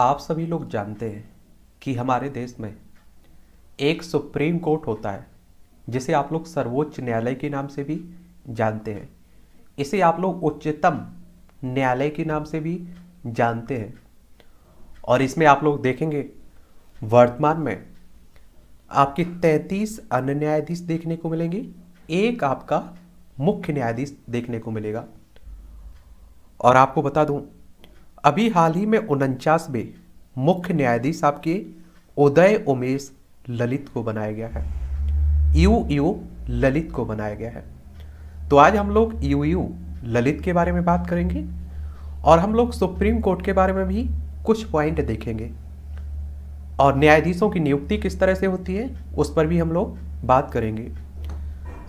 आप सभी लोग जानते हैं कि हमारे देश में एक सुप्रीम कोर्ट होता है जिसे आप लोग सर्वोच्च न्यायालय के नाम से भी जानते हैं इसे आप लोग उच्चतम न्यायालय के नाम से भी जानते हैं और इसमें आप लोग देखेंगे वर्तमान में आपके 33 अन्य न्यायाधीश देखने को मिलेंगे एक आपका मुख्य न्यायाधीश देखने को मिलेगा और आपको बता दूं अभी हाल ही में उनचास में मुख्य न्यायाधीश आपके उदय उमेश ललित को बनाया गया है यू यू ललित को बनाया गया है तो आज हम लोग यू यू ललित के बारे में बात करेंगे और हम लोग सुप्रीम कोर्ट के बारे में भी कुछ पॉइंट देखेंगे और न्यायाधीशों की नियुक्ति किस तरह से होती है उस पर भी हम लोग बात करेंगे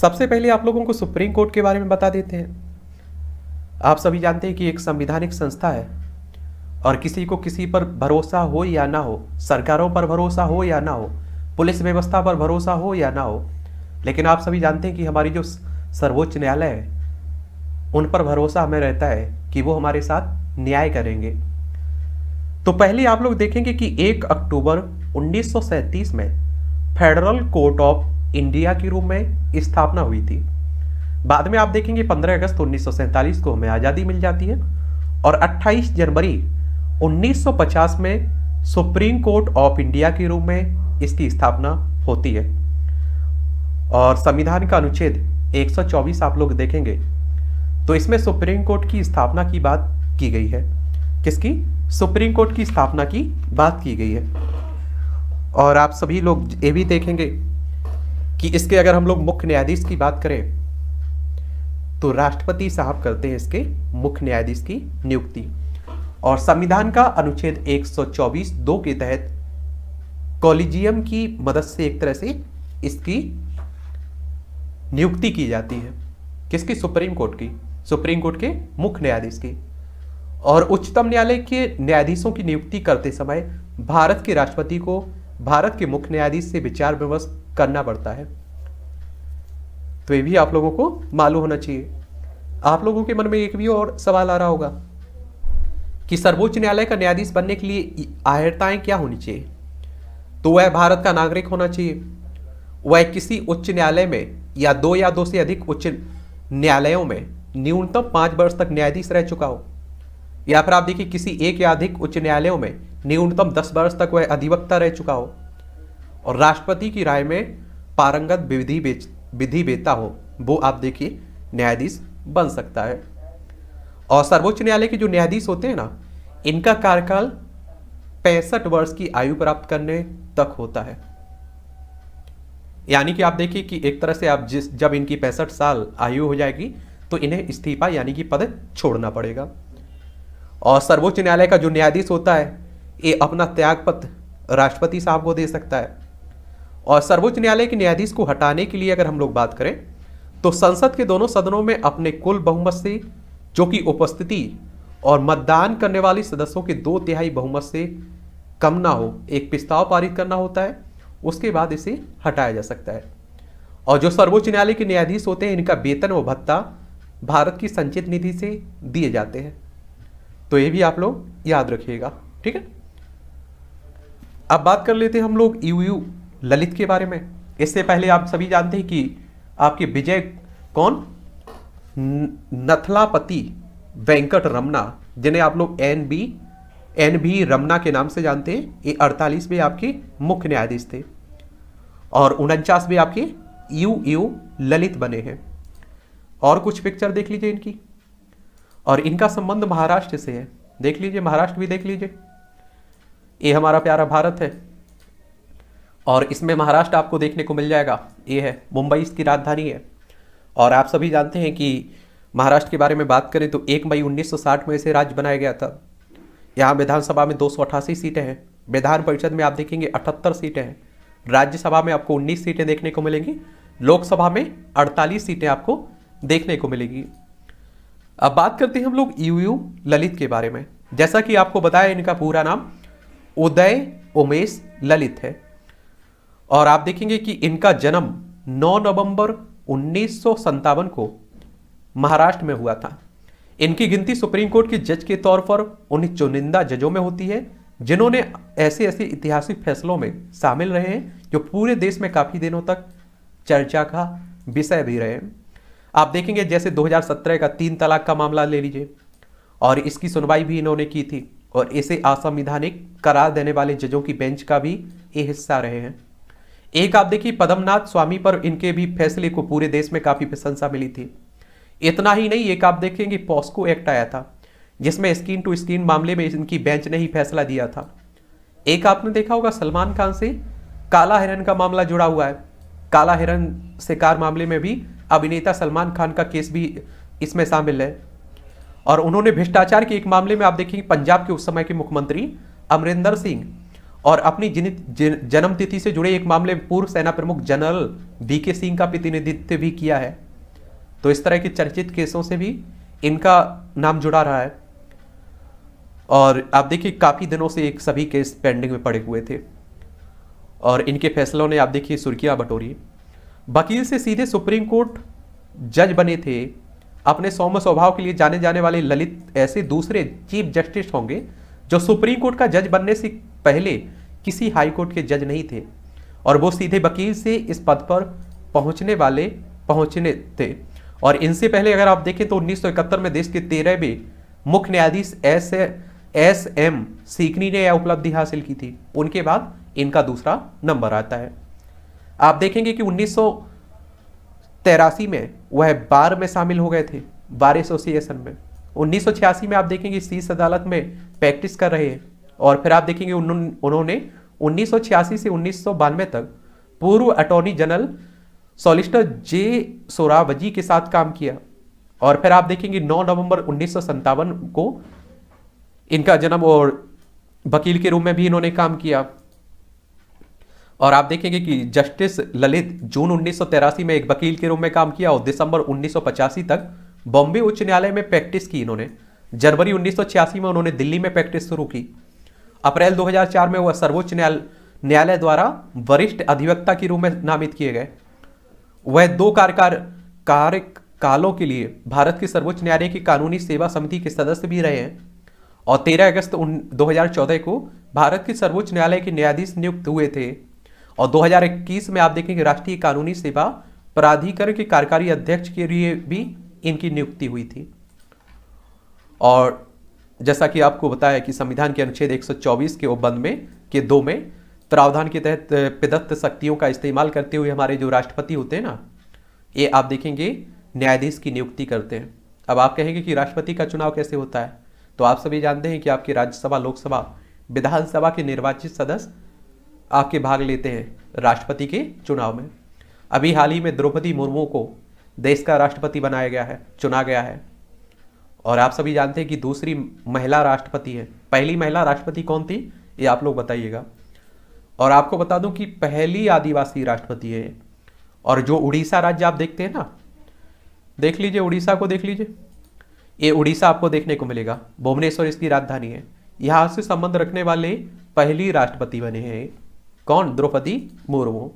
सबसे पहले आप लोगों को सुप्रीम कोर्ट के बारे में बता देते हैं आप सभी जानते हैं कि एक संविधानिक संस्था है और किसी को किसी पर भरोसा हो या ना हो सरकारों पर भरोसा हो या ना हो पुलिस व्यवस्था पर भरोसा हो या ना हो लेकिन आप सभी जानते हैं कि हमारी जो सर्वोच्च न्यायालय है उन पर भरोसा हमें रहता है कि वो हमारे साथ न्याय करेंगे तो पहले आप लोग देखेंगे कि 1 अक्टूबर 1937 में फेडरल कोर्ट ऑफ इंडिया के रूप में स्थापना हुई थी बाद में आप देखेंगे 15 अगस्त उन्नीस को हमें आज़ादी मिल जाती है और 28 जनवरी 1950 में सुप्रीम कोर्ट ऑफ इंडिया के रूप में इसकी स्थापना होती है और संविधान का अनुच्छेद 124 आप लोग देखेंगे तो इसमें सुप्रीम कोर्ट की स्थापना की बात की गई है किसकी सुप्रीम कोर्ट की स्थापना की बात की गई है और आप सभी लोग ये भी देखेंगे कि इसके अगर हम लोग मुख्य न्यायाधीश की बात करें तो राष्ट्रपति साहब करते हैं इसके मुख्य न्यायाधीश की नियुक्ति और संविधान का अनुच्छेद 124 दो के तहत कॉलेजियम की मदद से एक तरह से इसकी नियुक्ति की जाती है किसकी सुप्रीम कोर्ट की सुप्रीम कोर्ट के मुख्य न्यायाधीश की और उच्चतम न्यायालय के न्यायाधीशों की नियुक्ति करते समय भारत के राष्ट्रपति को भारत के मुख्य न्यायाधीश से विचार विमर्श करना पड़ता है तो ये भी आप लोगों को मालूम होना चाहिए आप लोगों के मन में एक भी और सवाल आ रहा होगा कि सर्वोच्च न्यायालय का न्यायाधीश बनने के लिए अहर्ताएँ क्या होनी चाहिए तो वह भारत का नागरिक होना चाहिए वह किसी उच्च न्यायालय में या दो या दो से अधिक उच्च न्यायालयों में न्यूनतम पाँच वर्ष तक न्यायाधीश रह चुका हो या फिर आप देखिए किसी एक या अधिक उच्च न्यायालयों में न्यूनतम दस वर्ष तक वह अधिवक्ता रह चुका हो और राष्ट्रपति की राय में पारंगत विधि विधि बेता हो वो आप देखिए न्यायाधीश बन सकता है और सर्वोच्च न्यायालय के जो न्यायाधीश होते हैं ना इनका कार्यकाल पैंसठ वर्ष की आयु प्राप्त करने तक होता है यानी कि आप देखिए कि एक तरह से आप जिस जब इनकी पैंसठ साल आयु हो जाएगी तो इन्हें इस्तीफा यानी कि पद छोड़ना पड़ेगा और सर्वोच्च न्यायालय का जो न्यायाधीश होता है ये अपना त्यागपत्र राष्ट्रपति साहब को दे सकता है और सर्वोच्च न्यायालय के न्यायाधीश को हटाने के लिए अगर हम लोग बात करें तो संसद के दोनों सदनों में अपने कुल बहुमत से जो कि उपस्थिति और मतदान करने वाले सदस्यों के दो तिहाई बहुमत से कम ना हो एक प्रस्ताव पारित करना होता है उसके बाद इसे हटाया जा सकता है और जो सर्वोच्च न्यायालय के न्यायाधीश होते हैं इनका वेतन व भत्ता भारत की संचित निधि से दिए जाते हैं तो ये भी आप लोग याद रखिएगा ठीक है अब बात कर लेते हैं हम लोग यू ललित के बारे में इससे पहले आप सभी जानते हैं कि आपके विजय कौन नथलापति वेंकट रमना जिन्हें आप लोग N V N V Ramana के नाम से जानते हैं ये अड़तालीस में आपके मुख्य न्यायाधीश थे और उनचास में आपके यू यू ललित बने हैं और कुछ पिक्चर देख लीजिए इनकी और इनका संबंध महाराष्ट्र से है देख लीजिए महाराष्ट्र भी देख लीजिए ये हमारा प्यारा भारत है और इसमें महाराष्ट्र आपको देखने को मिल जाएगा ये है मुंबई इसकी राजधानी है और आप सभी जानते हैं कि महाराष्ट्र के बारे में बात करें तो एक मई 1960 में इसे राज्य बनाया गया था यहाँ विधानसभा में दो सीटें हैं विधान परिषद में आप देखेंगे अठहत्तर सीटें हैं राज्यसभा में आपको 19 सीटें देखने को मिलेंगी लोकसभा में 48 सीटें आपको देखने को मिलेंगी अब बात करते हैं हम लोग यू ललित के बारे में जैसा कि आपको बताया इनका पूरा नाम उदय उमेश ललित है और आप देखेंगे कि इनका जन्म 9 नवंबर उन्नीस को महाराष्ट्र में हुआ था इनकी गिनती सुप्रीम कोर्ट के जज के तौर पर उन चुनिंदा जजों में होती है जिन्होंने ऐसे ऐसे ऐतिहासिक फैसलों में शामिल रहे हैं जो पूरे देश में काफ़ी दिनों तक चर्चा का विषय भी रहे आप देखेंगे जैसे 2017 का तीन तलाक का मामला ले लीजिए और इसकी सुनवाई भी इन्होंने की थी और इसे असंवैधानिक करार देने वाले जजों की बेंच का भी ये हिस्सा रहे हैं एक आप देखिए पदमनाथ स्वामी पर इनके भी फैसले को पूरे देश में काफी प्रशंसा मिली थी इतना ही नहीं एक आप देखेंगे पॉस्को एक्ट आया था जिसमें स्क्रीन टू स्क्रीन मामले में इनकी बेंच ने ही फैसला दिया था एक आपने देखा होगा सलमान खान से काला हिरन का मामला जुड़ा हुआ है काला हिरन शिकार मामले में भी अभिनेता सलमान खान का केस भी इसमें शामिल है और उन्होंने भ्रष्टाचार के एक मामले में आप देखेंगे पंजाब के उस समय के मुख्यमंत्री अमरिंदर सिंह और अपनी जन्मतिथि से जुड़े एक मामले में पूर्व सेना प्रमुख जनरल वी के सिंह का प्रतिनिधित्व भी किया है तो इस तरह के चर्चित केसों से भी इनका नाम जुड़ा रहा है और आप देखिए काफ़ी दिनों से एक सभी केस पेंडिंग में पड़े हुए थे और इनके फैसलों ने आप देखिए सुर्खिया बटोरी वकील से सीधे सुप्रीम कोर्ट जज बने थे अपने सौम्य स्वभाव के लिए जाने जाने वाले ललित ऐसे दूसरे चीफ जस्टिस होंगे जो सुप्रीम कोर्ट का जज बनने से पहले किसी हाईकोर्ट के जज नहीं थे और वो सीधे वकील से इस पद पर पहुंचने वाले पहुंचने थे और इनसे पहले अगर आप देखें तो 1971 में देश के तेरहवें मुख्य न्यायाधीश एस एस एम सीकनी ने यह उपलब्धि हासिल की थी उनके बाद इनका दूसरा नंबर आता है आप देखेंगे कि उन्नीस में वह बार में शामिल हो गए थे बार एसोसिएशन में उन्नीस में आप देखेंगे शीर्ष अदालत में प्रैक्टिस कर रहे हैं और फिर आप देखेंगे उन्होंने उन्नीस से उन्नीस तक पूर्व attorney general solicitor J Sorabjee के साथ काम किया और फिर आप देखेंगे 9 नवंबर उन्नीस को इनका जन्म और वकील के रूप में भी इन्होंने काम किया और आप देखेंगे कि जस्टिस ललित जून उन्नीस में एक वकील के रूप में काम किया और दिसंबर उन्नीस तक बॉम्बे उच्च न्यायालय में प्रैक्टिस की इन्होंने जनवरी उन्नीस में उन्होंने दिल्ली में प्रैक्टिस शुरू की अप्रैल 2004 में वह सर्वोच्च न्यायालय द्वारा वरिष्ठ अधिवक्ता के रूप में नामित किए गए वह दो कार्यकार कार्यकालों के लिए भारत के सर्वोच्च न्यायालय की कानूनी सेवा समिति के सदस्य भी रहे हैं और 13 अगस्त दो को भारत के सर्वोच्च न्यायालय के न्यायाधीश नियुक्त हुए थे और 2021 में आप देखेंगे राष्ट्रीय कानूनी सेवा प्राधिकरण के कार्यकारी अध्यक्ष के लिए भी इनकी नियुक्ति हुई थी और जैसा कि आपको बताया कि संविधान के अनुच्छेद 124 के उपबंध में के दो में प्रावधान के तहत प्रदत्त शक्तियों का इस्तेमाल करते हुए हमारे जो राष्ट्रपति होते हैं ना ये आप देखेंगे न्यायाधीश की नियुक्ति करते हैं अब आप कहेंगे कि राष्ट्रपति का चुनाव कैसे होता है तो आप सभी जानते हैं कि आपके राज्यसभा लोकसभा विधानसभा के निर्वाचित सदस्य आपके भाग लेते हैं राष्ट्रपति के चुनाव में अभी हाल ही में द्रौपदी मुर्मू को देश का राष्ट्रपति बनाया गया है चुना गया है और आप सभी जानते हैं कि दूसरी महिला राष्ट्रपति है पहली महिला राष्ट्रपति कौन थी ये आप लोग बताइएगा और आपको बता दूं कि पहली आदिवासी राष्ट्रपति है और जो उड़ीसा राज्य आप देखते हैं ना देख लीजिए उड़ीसा को देख लीजिए ये उड़ीसा आपको देखने को मिलेगा भुवनेश्वर इसकी राजधानी है यहाँ से संबंध रखने वाले पहली राष्ट्रपति बने हैं कौन द्रौपदी मुर्मू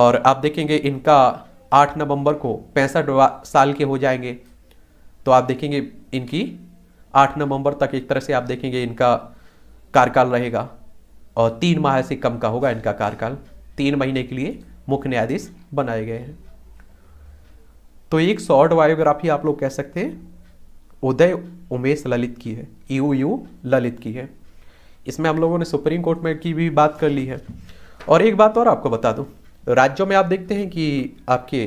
और आप देखेंगे इनका 8 नवंबर को पैंसठ साल के हो जाएंगे तो आप देखेंगे इनकी आठ नवंबर तक एक तरह से आप देखेंगे इनका कार्यकाल रहेगा और तीन माह से कम का होगा इनका कार्यकाल तीन महीने के लिए मुख्य न्यायाधीश बनाए गए हैं तो एक शॉर्ट बायोग्राफी आप लोग कह सकते हैं उदय उमेश ललित की है यू यू ललित की है इसमें हम लोगों ने सुप्रीम कोर्ट में की भी बात कर ली है और एक बात और आपको बता दूं राज्यों में आप देखते हैं कि आपके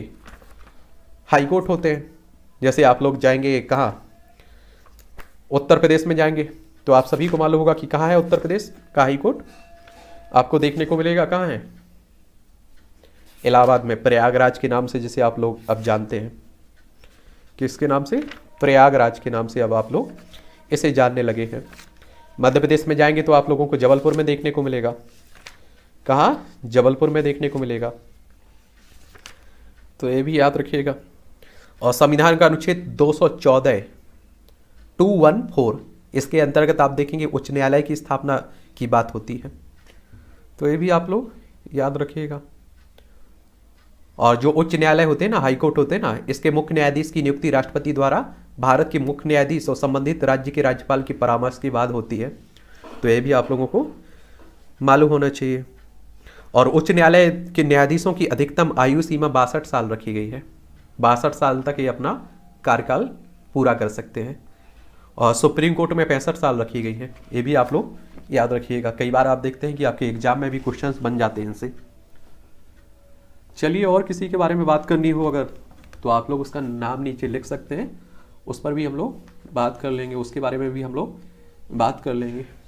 हाई कोर्ट होते हैं जैसे आप लोग जाएंगे कहाँ उत्तर प्रदेश में जाएंगे तो आप सभी को मालूम होगा कि कहाँ है उत्तर प्रदेश का हाई आपको देखने को मिलेगा कहाँ है इलाहाबाद में प्रयागराज के नाम से जिसे आप लोग अब जानते हैं किसके नाम से प्रयागराज के नाम से अब आप लोग इसे जानने लगे हैं मध्य प्रदेश में जाएंगे तो आप लोगों को जबलपुर में देखने को मिलेगा कहाँ जबलपुर में देखने को मिलेगा तो ये भी याद रखिएगा और संविधान का अनुच्छेद 214 214 इसके अंतर्गत आप देखेंगे उच्च न्यायालय की स्थापना की बात होती है तो ये भी आप लोग याद रखिएगा और जो उच्च न्यायालय होते हैं ना हाईकोर्ट होते हैं ना इसके मुख्य न्यायाधीश की नियुक्ति राष्ट्रपति द्वारा भारत के मुख्य न्यायाधीश और संबंधित राज्य के राज्यपाल की परामर्श की बात होती है तो ये भी आप लोगों को मालूम होना चाहिए और उच्च न्यायालय के न्यायाधीशों की अधिकतम आयु सीमा बासठ साल रखी गई है बासठ साल तक ये अपना कार्यकाल पूरा कर सकते हैं और सुप्रीम कोर्ट में पैंसठ साल रखी गई है ये भी आप लोग याद रखिएगा कई बार आप देखते हैं कि आपके एग्जाम में भी क्वेश्चन बन जाते हैं इनसे चलिए और किसी के बारे में बात करनी हो अगर तो आप लोग उसका नाम नीचे लिख सकते हैं उस पर भी हम लोग बात कर लेंगे उसके बारे में भी हम लोग बात कर लेंगे